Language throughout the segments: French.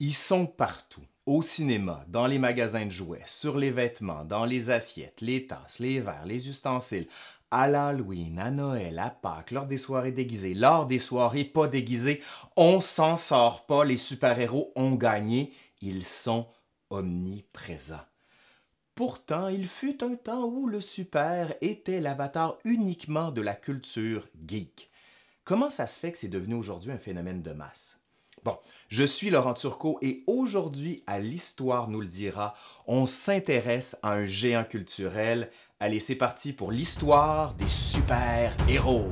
Ils sont partout. Au cinéma, dans les magasins de jouets, sur les vêtements, dans les assiettes, les tasses, les verres, les ustensiles, à l'Halloween, à Noël, à Pâques, lors des soirées déguisées, lors des soirées pas déguisées, on s'en sort pas, les super-héros ont gagné, ils sont omniprésents. Pourtant, il fut un temps où le super était l'avatar uniquement de la culture geek. Comment ça se fait que c'est devenu aujourd'hui un phénomène de masse Bon, je suis Laurent Turcot et aujourd'hui, à l'Histoire nous le dira, on s'intéresse à un géant culturel. Allez, c'est parti pour l'histoire des super-héros.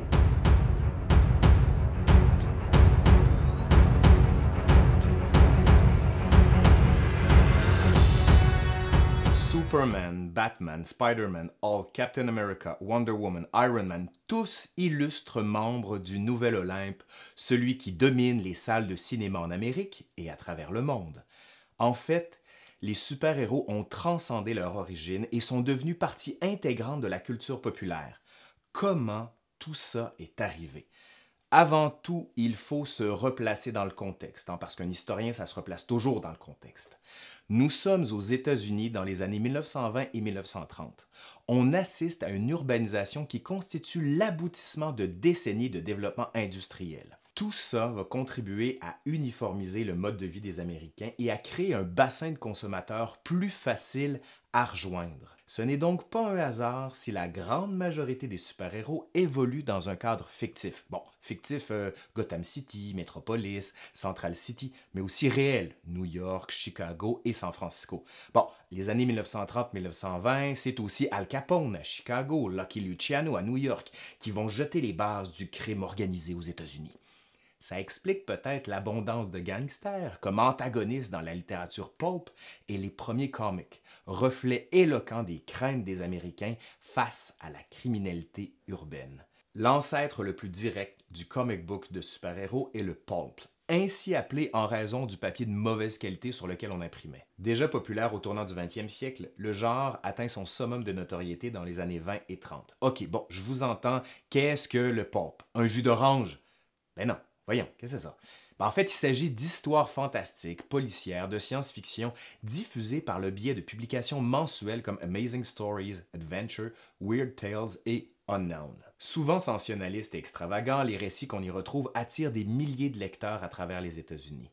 Superman, Batman, Spider-Man, Hulk, Captain America, Wonder Woman, Iron Man, tous illustres membres du Nouvel Olympe, celui qui domine les salles de cinéma en Amérique et à travers le monde. En fait, les super-héros ont transcendé leur origine et sont devenus partie intégrante de la culture populaire. Comment tout ça est arrivé avant tout, il faut se replacer dans le contexte, hein, parce qu'un historien, ça se replace toujours dans le contexte. Nous sommes aux États-Unis dans les années 1920 et 1930. On assiste à une urbanisation qui constitue l'aboutissement de décennies de développement industriel. Tout ça va contribuer à uniformiser le mode de vie des Américains et à créer un bassin de consommateurs plus facile à rejoindre. Ce n'est donc pas un hasard si la grande majorité des super-héros évoluent dans un cadre fictif. Bon, fictif euh, Gotham City, Metropolis, Central City, mais aussi réel, New York, Chicago et San Francisco. Bon, les années 1930-1920, c'est aussi Al Capone à Chicago, Lucky Luciano à New York, qui vont jeter les bases du crime organisé aux États-Unis. Ça explique peut-être l'abondance de gangsters comme antagonistes dans la littérature pulp et les premiers comics, reflet éloquent des craintes des Américains face à la criminalité urbaine. L'ancêtre le plus direct du comic book de super-héros est le pulp, ainsi appelé en raison du papier de mauvaise qualité sur lequel on imprimait. Déjà populaire au tournant du 20e siècle, le genre atteint son summum de notoriété dans les années 20 et 30. Ok, bon, je vous entends, qu'est-ce que le pulp? Un jus d'orange? Ben non, Voyons, qu'est-ce que c'est ça? Ben, en fait, il s'agit d'histoires fantastiques, policières, de science-fiction, diffusées par le biais de publications mensuelles comme Amazing Stories, Adventure, Weird Tales et Unknown. Souvent sensationnalistes et extravagants, les récits qu'on y retrouve attirent des milliers de lecteurs à travers les États-Unis.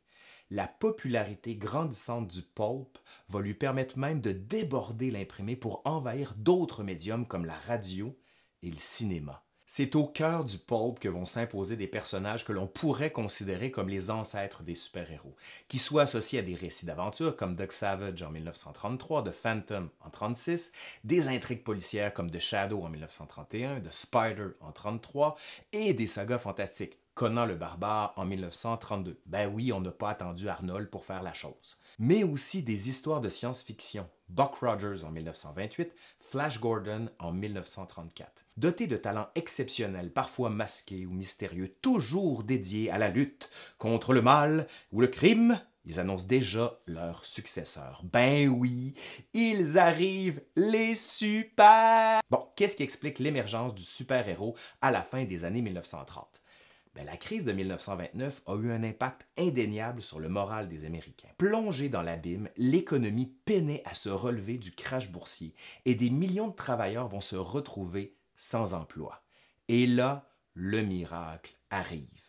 La popularité grandissante du pulp va lui permettre même de déborder l'imprimé pour envahir d'autres médiums comme la radio et le cinéma. C'est au cœur du pulp que vont s'imposer des personnages que l'on pourrait considérer comme les ancêtres des super-héros, qui soient associés à des récits d'aventure comme Doc Savage en 1933, The Phantom en 1936, des intrigues policières comme The Shadow en 1931, The Spider en 1933 et des sagas fantastiques Conan le Barbare en 1932. Ben oui, on n'a pas attendu Arnold pour faire la chose. Mais aussi des histoires de science-fiction. Buck Rogers en 1928, Flash Gordon en 1934. Doté de talents exceptionnels, parfois masqués ou mystérieux, toujours dédiés à la lutte contre le mal ou le crime, ils annoncent déjà leur successeur. Ben oui, ils arrivent, les super... Bon, qu'est-ce qui explique l'émergence du super-héros à la fin des années 1930? Ben, la crise de 1929 a eu un impact indéniable sur le moral des Américains. Plongée dans l'abîme, l'économie peinait à se relever du crash boursier et des millions de travailleurs vont se retrouver sans emploi. Et là, le miracle arrive.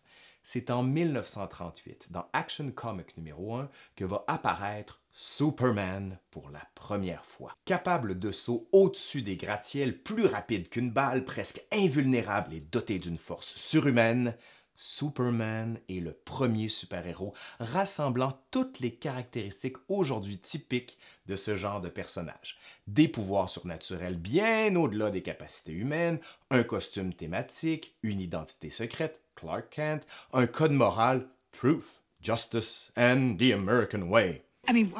C'est en 1938, dans Action Comic numéro 1, que va apparaître Superman pour la première fois. Capable de saut au-dessus des gratte-ciels plus rapide qu'une balle, presque invulnérable et doté d'une force surhumaine, Superman est le premier super-héros rassemblant toutes les caractéristiques aujourd'hui typiques de ce genre de personnage. Des pouvoirs surnaturels bien au-delà des capacités humaines, un costume thématique, une identité secrète, Clark Kent, un code moral, Truth, Justice and the American Way. I mean,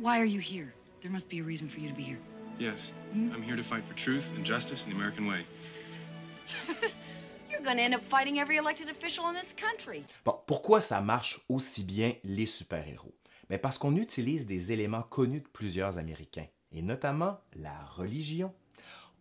why are you here? There must be a reason for you to be here. Yes, hmm? I'm here to fight for truth and justice and the American way. pourquoi ça marche aussi bien les super-héros? Mais ben, parce qu'on utilise des éléments connus de plusieurs Américains, et notamment la religion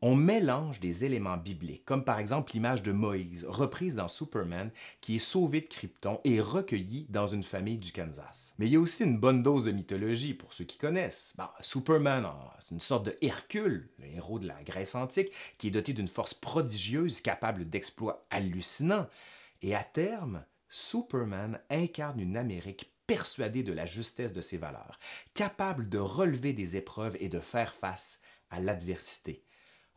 on mélange des éléments bibliques, comme par exemple l'image de Moïse, reprise dans Superman, qui est sauvé de Krypton et recueilli dans une famille du Kansas. Mais il y a aussi une bonne dose de mythologie pour ceux qui connaissent. Bah, Superman, c'est une sorte de Hercule, le héros de la Grèce antique, qui est doté d'une force prodigieuse capable d'exploits hallucinants. Et à terme, Superman incarne une Amérique persuadée de la justesse de ses valeurs, capable de relever des épreuves et de faire face à l'adversité.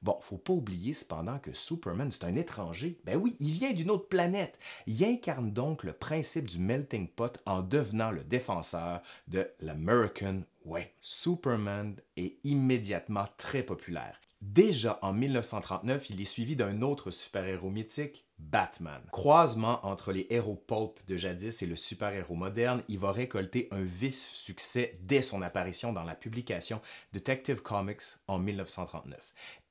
Bon, faut pas oublier cependant que Superman, c'est un étranger. Ben oui, il vient d'une autre planète. Il incarne donc le principe du melting pot en devenant le défenseur de l'American Way. Superman est immédiatement très populaire. Déjà en 1939, il est suivi d'un autre super-héros mythique, Batman. Croisement entre les héros pulp de jadis et le super-héros moderne, il va récolter un vif succès dès son apparition dans la publication Detective Comics en 1939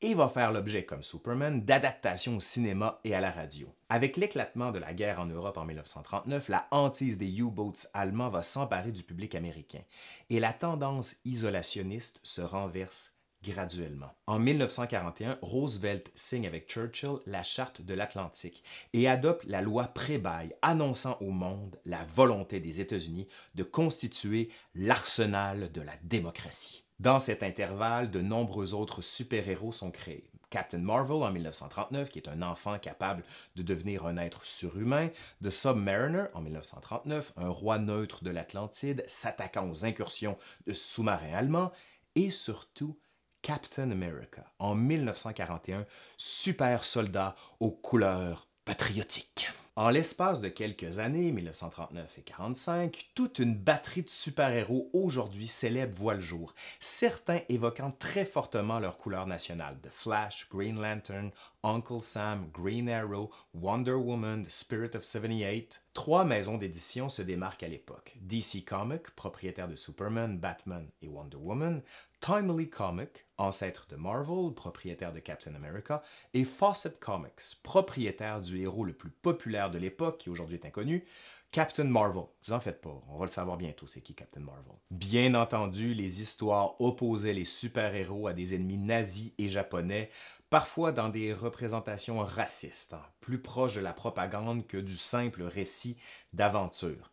et va faire l'objet, comme Superman, d'adaptations au cinéma et à la radio. Avec l'éclatement de la guerre en Europe en 1939, la hantise des U-boats allemands va s'emparer du public américain et la tendance isolationniste se renverse graduellement. En 1941, Roosevelt signe avec Churchill la Charte de l'Atlantique et adopte la loi Prébaille annonçant au monde la volonté des États-Unis de constituer l'arsenal de la démocratie. Dans cet intervalle, de nombreux autres super-héros sont créés. Captain Marvel en 1939, qui est un enfant capable de devenir un être surhumain, The Submariner en 1939, un roi neutre de l'Atlantide s'attaquant aux incursions de sous-marins allemands, et surtout Captain America en 1941, super soldat aux couleurs patriotiques. En l'espace de quelques années, 1939 et 45, toute une batterie de super-héros aujourd'hui célèbres voit le jour, certains évoquant très fortement leurs couleurs nationales The Flash, Green Lantern, Uncle Sam, Green Arrow, Wonder Woman, The Spirit of 78. Trois maisons d'édition se démarquent à l'époque. DC Comics, propriétaire de Superman, Batman et Wonder Woman, Timely Comic, ancêtre de Marvel, propriétaire de Captain America, et Fawcett Comics, propriétaire du héros le plus populaire de l'époque qui aujourd'hui est inconnu, Captain Marvel. Vous en faites pas, on va le savoir bientôt c'est qui Captain Marvel. Bien entendu, les histoires opposaient les super-héros à des ennemis nazis et japonais, parfois dans des représentations racistes, hein, plus proches de la propagande que du simple récit d'aventure.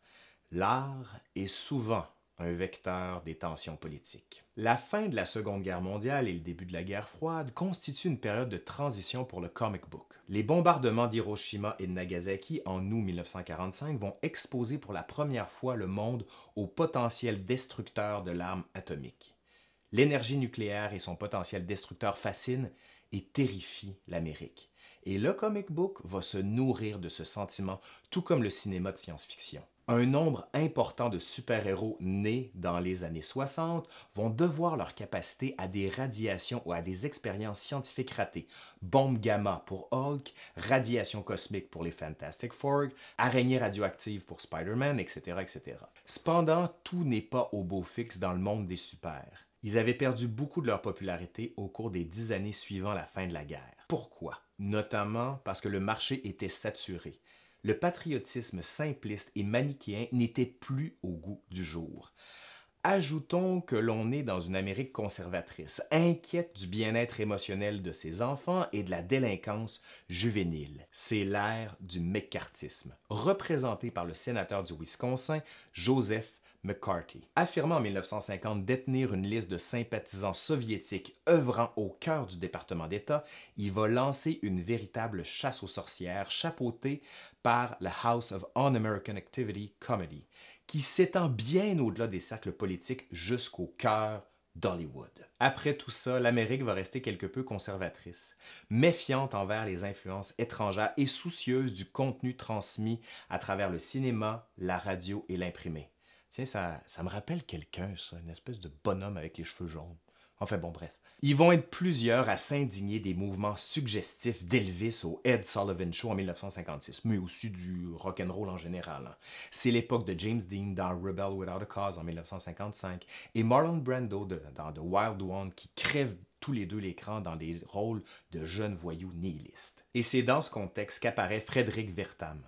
L'art est souvent un vecteur des tensions politiques. La fin de la Seconde Guerre mondiale et le début de la guerre froide constituent une période de transition pour le comic book. Les bombardements d'Hiroshima et de Nagasaki en août 1945 vont exposer pour la première fois le monde au potentiel destructeur de l'arme atomique. L'énergie nucléaire et son potentiel destructeur fascinent et terrifient l'Amérique. Et le comic book va se nourrir de ce sentiment, tout comme le cinéma de science-fiction. Un nombre important de super-héros nés dans les années 60 vont devoir leur capacité à des radiations ou à des expériences scientifiques ratées. Bombe gamma pour Hulk, radiation cosmique pour les Fantastic Four, araignées radioactives pour Spider-Man, etc., etc. Cependant, tout n'est pas au beau fixe dans le monde des super. Ils avaient perdu beaucoup de leur popularité au cours des dix années suivant la fin de la guerre. Pourquoi Notamment parce que le marché était saturé le patriotisme simpliste et manichéen n'était plus au goût du jour. Ajoutons que l'on est dans une Amérique conservatrice, inquiète du bien-être émotionnel de ses enfants et de la délinquance juvénile. C'est l'ère du McCarthyisme, représenté par le sénateur du Wisconsin, Joseph McCarthy, affirmant en 1950 détenir une liste de sympathisants soviétiques œuvrant au cœur du département d'État, il va lancer une véritable chasse aux sorcières chapeautée par la House of Un-American Activity Comedy, qui s'étend bien au-delà des cercles politiques jusqu'au cœur d'Hollywood. Après tout ça, l'Amérique va rester quelque peu conservatrice, méfiante envers les influences étrangères et soucieuse du contenu transmis à travers le cinéma, la radio et l'imprimé. Tiens, ça, ça me rappelle quelqu'un, ça, une espèce de bonhomme avec les cheveux jaunes. Enfin bon, bref. Ils vont être plusieurs à s'indigner des mouvements suggestifs d'Elvis au Ed Sullivan Show en 1956, mais aussi du rock and roll en général. Hein. C'est l'époque de James Dean dans Rebel Without a Cause en 1955 et Marlon Brando dans The Wild One qui crève tous les deux l'écran dans des rôles de jeunes voyous nihilistes. Et c'est dans ce contexte qu'apparaît Frédéric Vertam,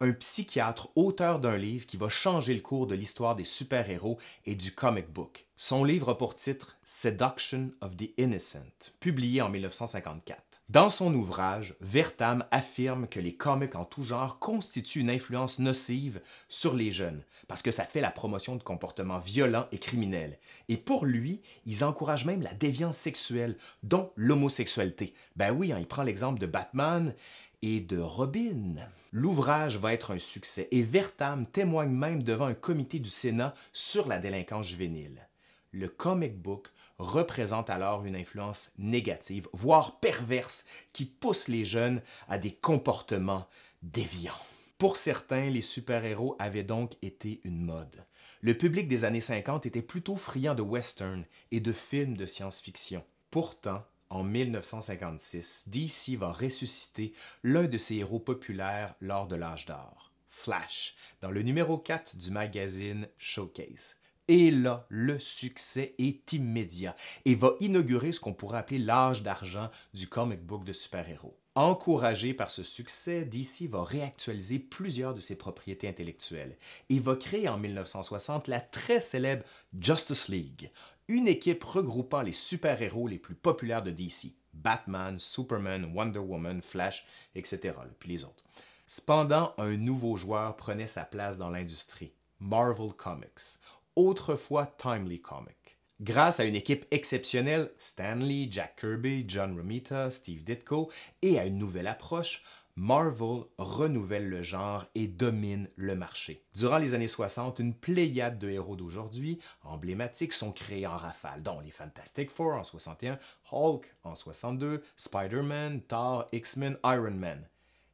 un psychiatre auteur d'un livre qui va changer le cours de l'histoire des super-héros et du comic book. Son livre a pour titre Seduction of the Innocent, publié en 1954. Dans son ouvrage, Vertam affirme que les comics en tout genre constituent une influence nocive sur les jeunes, parce que ça fait la promotion de comportements violents et criminels. Et pour lui, ils encouragent même la déviance sexuelle, dont l'homosexualité. Ben oui, hein, il prend l'exemple de Batman et de Robin. L'ouvrage va être un succès et Vertam témoigne même devant un comité du Sénat sur la délinquance juvénile. Le comic book représente alors une influence négative, voire perverse, qui pousse les jeunes à des comportements déviants. Pour certains, les super-héros avaient donc été une mode. Le public des années 50 était plutôt friand de western et de films de science-fiction. Pourtant, en 1956, DC va ressusciter l'un de ses héros populaires lors de l'âge d'or, Flash, dans le numéro 4 du magazine Showcase. Et là, le succès est immédiat et va inaugurer ce qu'on pourrait appeler l'âge d'argent du comic book de super-héros. Encouragé par ce succès, DC va réactualiser plusieurs de ses propriétés intellectuelles et va créer en 1960 la très célèbre Justice League, une équipe regroupant les super-héros les plus populaires de DC, Batman, Superman, Wonder Woman, Flash, etc., puis les Cependant, un nouveau joueur prenait sa place dans l'industrie, Marvel Comics, autrefois Timely Comic. Grâce à une équipe exceptionnelle, Stanley, Jack Kirby, John Romita, Steve Ditko, et à une nouvelle approche, Marvel renouvelle le genre et domine le marché. Durant les années 60, une pléiade de héros d'aujourd'hui, emblématiques, sont créés en rafale, dont les Fantastic Four en 61, Hulk en 62, Spider-Man, Thor, X-Men, Iron Man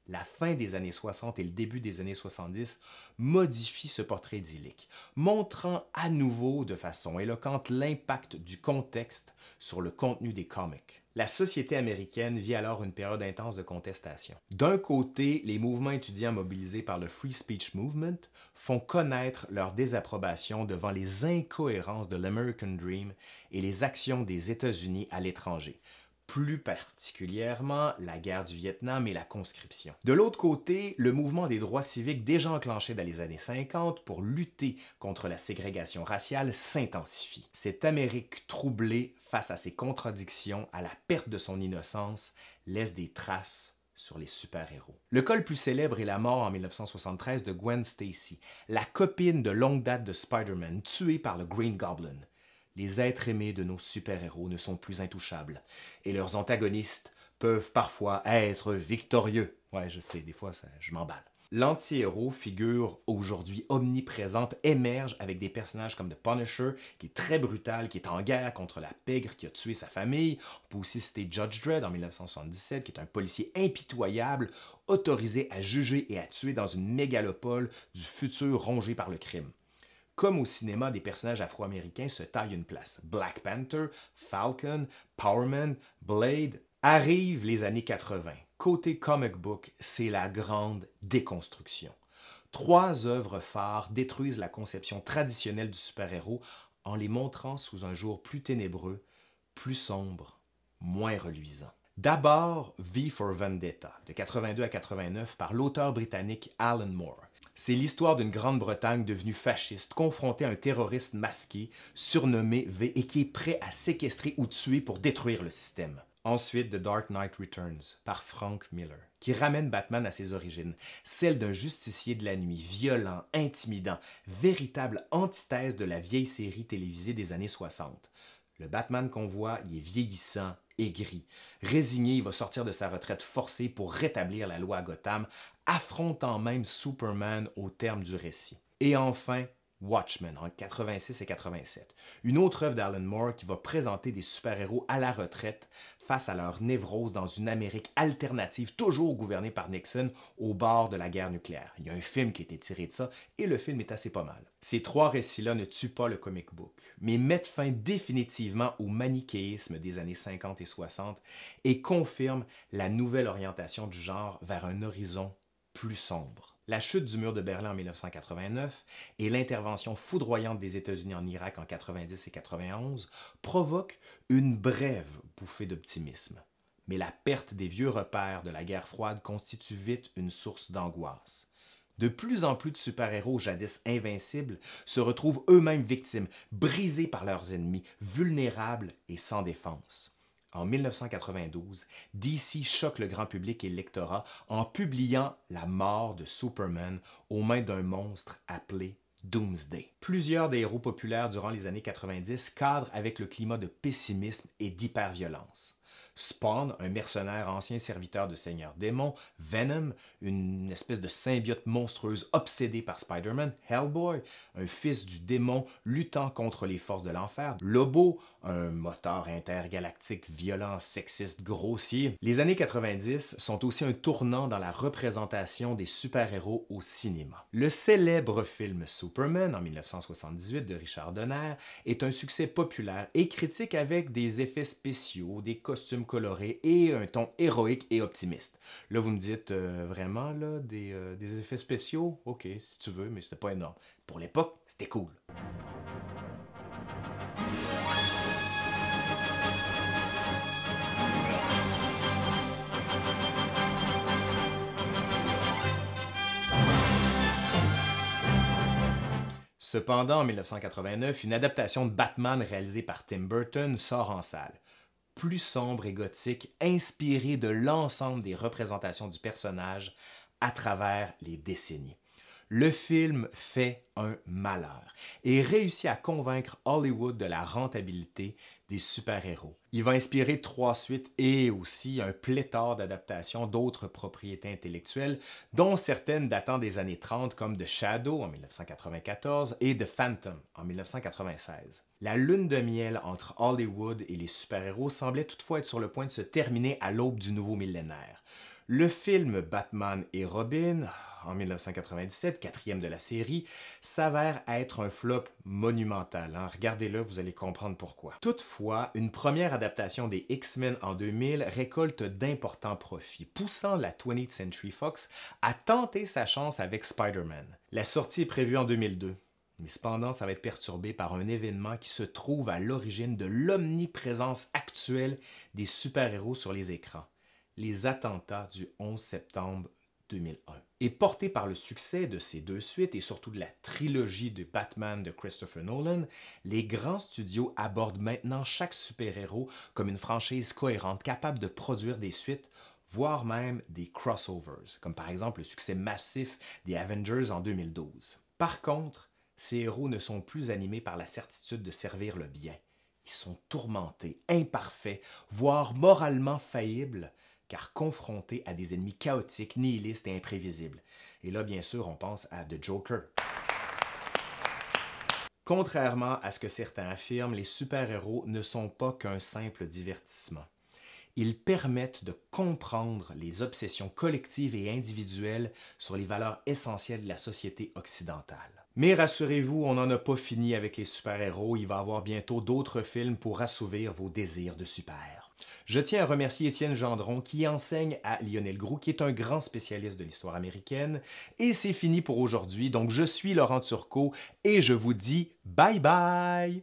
la fin des années 60 et le début des années 70 modifient ce portrait idyllique, montrant à nouveau de façon éloquente l'impact du contexte sur le contenu des comics. La société américaine vit alors une période intense de contestation. D'un côté, les mouvements étudiants mobilisés par le Free Speech Movement font connaître leur désapprobation devant les incohérences de l'American Dream et les actions des États-Unis à l'étranger, plus particulièrement la guerre du Vietnam et la conscription. De l'autre côté, le mouvement des droits civiques déjà enclenché dans les années 50 pour lutter contre la ségrégation raciale s'intensifie. Cette Amérique troublée face à ses contradictions, à la perte de son innocence, laisse des traces sur les super-héros. Le col plus célèbre est la mort en 1973 de Gwen Stacy, la copine de longue date de Spider-Man, tuée par le Green Goblin les êtres aimés de nos super-héros ne sont plus intouchables, et leurs antagonistes peuvent parfois être victorieux. Ouais, je sais, des fois, ça, je m'emballe. L'anti-héros, figure aujourd'hui omniprésente, émerge avec des personnages comme The Punisher, qui est très brutal, qui est en guerre contre la pègre qui a tué sa famille. On peut aussi citer Judge Dredd en 1977, qui est un policier impitoyable, autorisé à juger et à tuer dans une mégalopole du futur rongé par le crime comme au cinéma, des personnages afro-américains se taillent une place. Black Panther, Falcon, Powerman, Blade. Arrivent les années 80. Côté comic book, c'est la grande déconstruction. Trois œuvres phares détruisent la conception traditionnelle du super-héros en les montrant sous un jour plus ténébreux, plus sombre, moins reluisant. D'abord, V for Vendetta, de 82 à 89, par l'auteur britannique Alan Moore. C'est l'histoire d'une Grande-Bretagne devenue fasciste, confrontée à un terroriste masqué, surnommé V, et qui est prêt à séquestrer ou tuer pour détruire le système. Ensuite, The Dark Knight Returns par Frank Miller, qui ramène Batman à ses origines, celle d'un justicier de la nuit, violent, intimidant, véritable antithèse de la vieille série télévisée des années 60. Le Batman qu'on voit, il est vieillissant, aigri. Résigné, il va sortir de sa retraite forcée pour rétablir la loi à Gotham, affrontant même Superman au terme du récit. Et enfin, Watchmen en 86 et 87. Une autre œuvre d'Alan Moore qui va présenter des super-héros à la retraite face à leur névrose dans une Amérique alternative, toujours gouvernée par Nixon, au bord de la guerre nucléaire. Il y a un film qui a été tiré de ça, et le film est assez pas mal. Ces trois récits-là ne tuent pas le comic book, mais mettent fin définitivement au manichéisme des années 50 et 60 et confirment la nouvelle orientation du genre vers un horizon plus sombre. La chute du mur de Berlin en 1989 et l'intervention foudroyante des États-Unis en Irak en 90 et 91 provoquent une brève bouffée d'optimisme. Mais la perte des vieux repères de la guerre froide constitue vite une source d'angoisse. De plus en plus de super-héros jadis invincibles se retrouvent eux-mêmes victimes, brisés par leurs ennemis, vulnérables et sans défense en 1992, DC choque le grand public et l'électorat en publiant La mort de Superman aux mains d'un monstre appelé Doomsday. Plusieurs des héros populaires durant les années 90 cadrent avec le climat de pessimisme et d'hyperviolence. Spawn, un mercenaire ancien serviteur de Seigneur Démon, Venom, une espèce de symbiote monstrueuse obsédée par Spider-Man, Hellboy, un fils du démon luttant contre les forces de l'enfer, Lobo, un moteur intergalactique violent, sexiste, grossier. Les années 90 sont aussi un tournant dans la représentation des super-héros au cinéma. Le célèbre film Superman en 1978 de Richard Donner est un succès populaire et critique avec des effets spéciaux, des costumes colorés et un ton héroïque et optimiste. Là, vous me dites euh, vraiment là, des, euh, des effets spéciaux? Ok, si tu veux, mais c'était pas énorme. Pour l'époque, c'était cool. Cependant, en 1989, une adaptation de Batman réalisée par Tim Burton sort en salle. Plus sombre et gothique, inspirée de l'ensemble des représentations du personnage à travers les décennies. Le film fait un malheur et réussit à convaincre Hollywood de la rentabilité des super-héros. Il va inspirer trois suites et aussi un pléthore d'adaptations d'autres propriétés intellectuelles, dont certaines datant des années 30 comme The Shadow en 1994 et The Phantom en 1996. La lune de miel entre Hollywood et les super-héros semblait toutefois être sur le point de se terminer à l'aube du nouveau millénaire. Le film Batman et Robin, en 1997, quatrième de la série, s'avère être un flop monumental. Hein. Regardez-le, vous allez comprendre pourquoi. Toutefois, une première adaptation des X-Men en 2000 récolte d'importants profits, poussant la 20th Century Fox à tenter sa chance avec Spider-Man. La sortie est prévue en 2002 mais cependant ça va être perturbé par un événement qui se trouve à l'origine de l'omniprésence actuelle des super-héros sur les écrans, les attentats du 11 septembre 2001. Et porté par le succès de ces deux suites et surtout de la trilogie de Batman de Christopher Nolan, les grands studios abordent maintenant chaque super-héros comme une franchise cohérente capable de produire des suites voire même des crossovers, comme par exemple le succès massif des Avengers en 2012. Par contre, ces héros ne sont plus animés par la certitude de servir le bien. Ils sont tourmentés, imparfaits, voire moralement faillibles, car confrontés à des ennemis chaotiques, nihilistes et imprévisibles. Et là, bien sûr, on pense à The Joker. Contrairement à ce que certains affirment, les super-héros ne sont pas qu'un simple divertissement. Ils permettent de comprendre les obsessions collectives et individuelles sur les valeurs essentielles de la société occidentale. Mais rassurez-vous, on n'en a pas fini avec les super-héros. Il va y avoir bientôt d'autres films pour assouvir vos désirs de super. Je tiens à remercier Étienne Gendron qui enseigne à Lionel Groux, qui est un grand spécialiste de l'histoire américaine. Et c'est fini pour aujourd'hui. Donc, je suis Laurent Turcot et je vous dis bye bye!